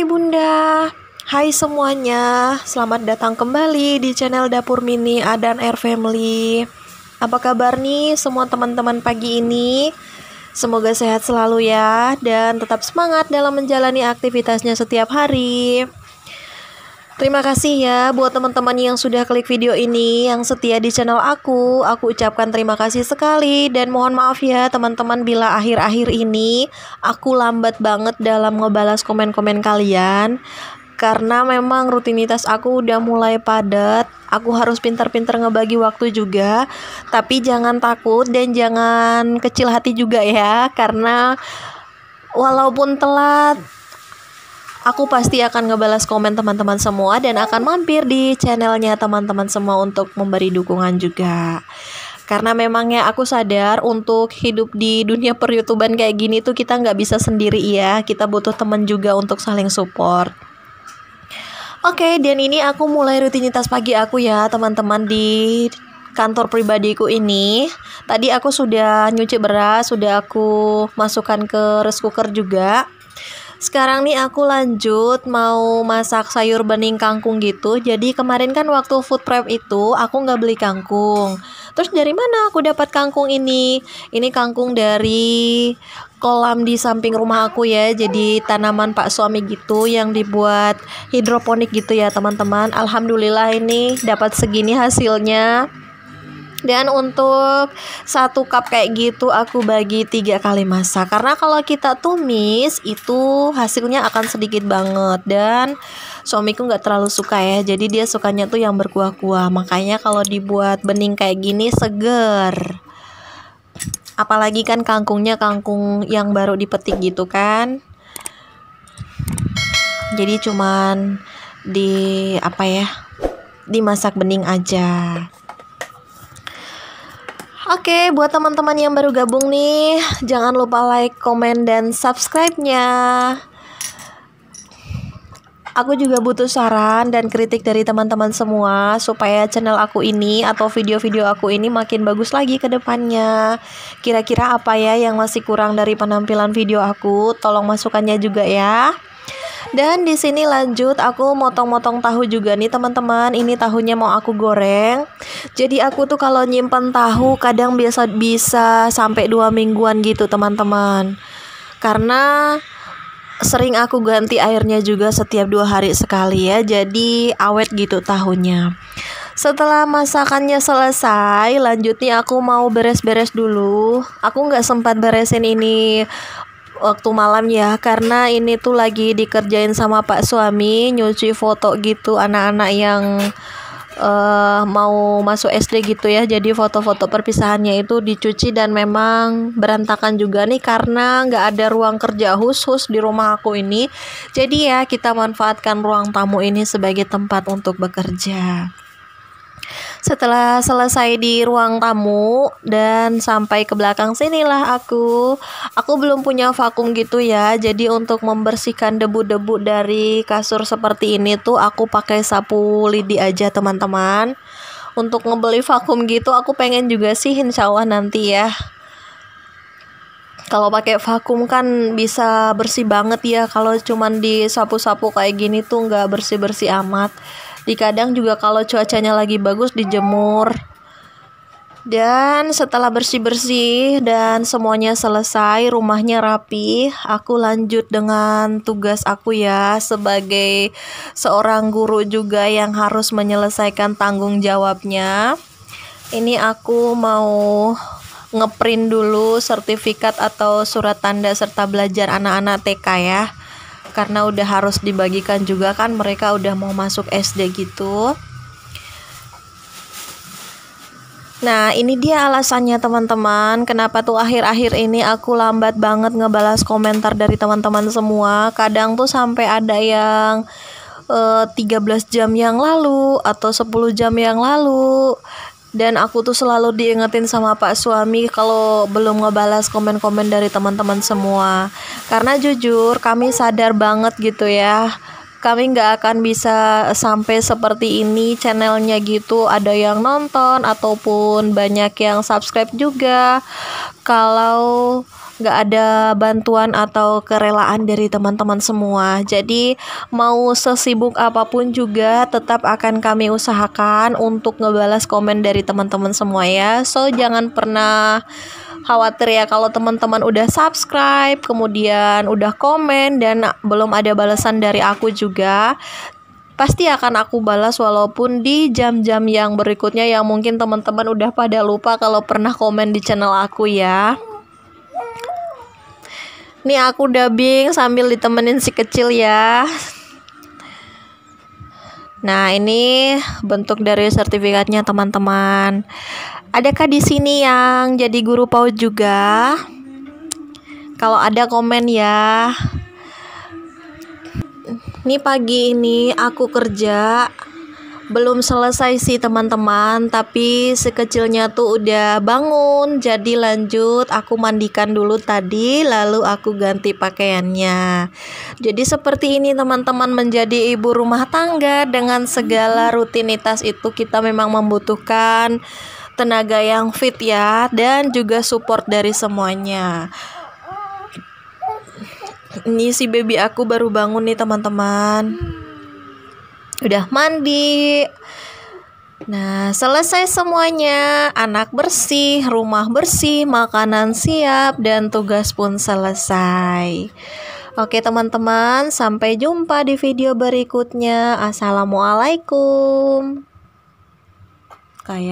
Hai Bunda, hai semuanya, selamat datang kembali di channel Dapur Mini Adan Air Family Apa kabar nih semua teman-teman pagi ini? Semoga sehat selalu ya, dan tetap semangat dalam menjalani aktivitasnya setiap hari Terima kasih ya buat teman-teman yang sudah klik video ini, yang setia di channel aku. Aku ucapkan terima kasih sekali dan mohon maaf ya teman-teman bila akhir-akhir ini aku lambat banget dalam ngebalas komen-komen kalian. Karena memang rutinitas aku udah mulai padat, aku harus pintar-pintar ngebagi waktu juga. Tapi jangan takut dan jangan kecil hati juga ya, karena walaupun telat Aku pasti akan ngebalas komen teman-teman semua dan akan mampir di channelnya teman-teman semua untuk memberi dukungan juga. Karena memangnya aku sadar untuk hidup di dunia peryoutuban kayak gini tuh kita nggak bisa sendiri ya. Kita butuh teman juga untuk saling support. Oke, okay, dan ini aku mulai rutinitas pagi aku ya teman-teman di kantor pribadiku ini. Tadi aku sudah nyuci beras, sudah aku masukkan ke rice cooker juga. Sekarang nih aku lanjut mau masak sayur bening kangkung gitu. Jadi kemarin kan waktu food prep itu aku nggak beli kangkung. Terus dari mana aku dapat kangkung ini? Ini kangkung dari kolam di samping rumah aku ya. Jadi tanaman pak suami gitu yang dibuat hidroponik gitu ya teman-teman. Alhamdulillah ini dapat segini hasilnya. Dan untuk satu cup kayak gitu aku bagi tiga kali masak Karena kalau kita tumis itu hasilnya akan sedikit banget Dan suamiku nggak terlalu suka ya Jadi dia sukanya tuh yang berkuah-kuah Makanya kalau dibuat bening kayak gini seger Apalagi kan kangkungnya kangkung yang baru dipetik gitu kan Jadi cuman di apa ya dimasak bening aja Oke, buat teman-teman yang baru gabung nih, jangan lupa like, komen, dan subscribe-nya. Aku juga butuh saran dan kritik dari teman-teman semua supaya channel aku ini atau video-video aku ini makin bagus lagi ke depannya. Kira-kira apa ya yang masih kurang dari penampilan video aku? Tolong masukannya juga ya. Dan di sini lanjut aku motong-motong tahu juga nih teman-teman. Ini tahunya mau aku goreng. Jadi aku tuh kalau nyimpen tahu kadang biasa bisa sampai dua mingguan gitu teman-teman. Karena sering aku ganti airnya juga setiap dua hari sekali ya jadi awet gitu tahunya setelah masakannya selesai lanjutnya aku mau beres-beres dulu aku nggak sempat beresin ini waktu malam ya karena ini tuh lagi dikerjain sama pak suami nyuci foto gitu anak-anak yang uh, mau masuk SD gitu ya jadi foto-foto perpisahannya itu dicuci dan memang berantakan juga nih karena nggak ada ruang kerja khusus di rumah aku ini jadi ya kita manfaatkan ruang tamu ini sebagai tempat untuk bekerja setelah selesai di ruang tamu dan sampai ke belakang sinilah aku. Aku belum punya vakum gitu ya. Jadi untuk membersihkan debu-debu dari kasur seperti ini tuh aku pakai sapu lidi aja teman-teman. Untuk ngebeli vakum gitu aku pengen juga sih insya Allah nanti ya kalau pakai vakum kan bisa bersih banget ya kalau cuman disapu-sapu kayak gini tuh nggak bersih-bersih amat di kadang juga kalau cuacanya lagi bagus dijemur. Dan setelah bersih-bersih dan semuanya selesai, rumahnya rapi, aku lanjut dengan tugas aku ya sebagai seorang guru juga yang harus menyelesaikan tanggung jawabnya. Ini aku mau ngeprint dulu sertifikat atau surat tanda serta belajar anak-anak TK ya karena udah harus dibagikan juga kan mereka udah mau masuk SD gitu Nah ini dia alasannya teman-teman Kenapa tuh akhir-akhir ini aku lambat banget ngebalas komentar dari teman-teman semua Kadang tuh sampai ada yang uh, eh, 13 jam yang lalu atau 10 jam yang lalu dan aku tuh selalu diingetin sama pak suami kalau belum ngebalas komen-komen dari teman-teman semua karena jujur kami sadar banget gitu ya kami nggak akan bisa sampai seperti ini channelnya gitu ada yang nonton ataupun banyak yang subscribe juga kalau nggak ada bantuan atau kerelaan dari teman-teman semua. Jadi mau sesibuk apapun juga tetap akan kami usahakan untuk ngebalas komen dari teman-teman semua ya. So jangan pernah khawatir ya kalau teman-teman udah subscribe, kemudian udah komen dan belum ada balasan dari aku juga. Pasti akan aku balas walaupun di jam-jam yang berikutnya yang mungkin teman-teman udah pada lupa kalau pernah komen di channel aku ya. Nih aku dubbing sambil ditemenin si kecil ya. Nah, ini bentuk dari sertifikatnya teman-teman. Adakah di sini yang jadi guru PAUD juga? Kalau ada komen ya. Ini pagi ini aku kerja belum selesai sih teman-teman tapi sekecilnya tuh udah bangun jadi lanjut aku mandikan dulu tadi lalu aku ganti pakaiannya jadi seperti ini teman-teman menjadi ibu rumah tangga dengan segala mm-hmm. rutinitas itu kita memang membutuhkan tenaga yang fit ya dan juga support dari semuanya ini si baby aku baru bangun nih teman-teman udah mandi Nah, selesai semuanya, anak bersih, rumah bersih, makanan siap, dan tugas pun selesai. Oke, teman-teman, sampai jumpa di video berikutnya. Assalamualaikum, kayak.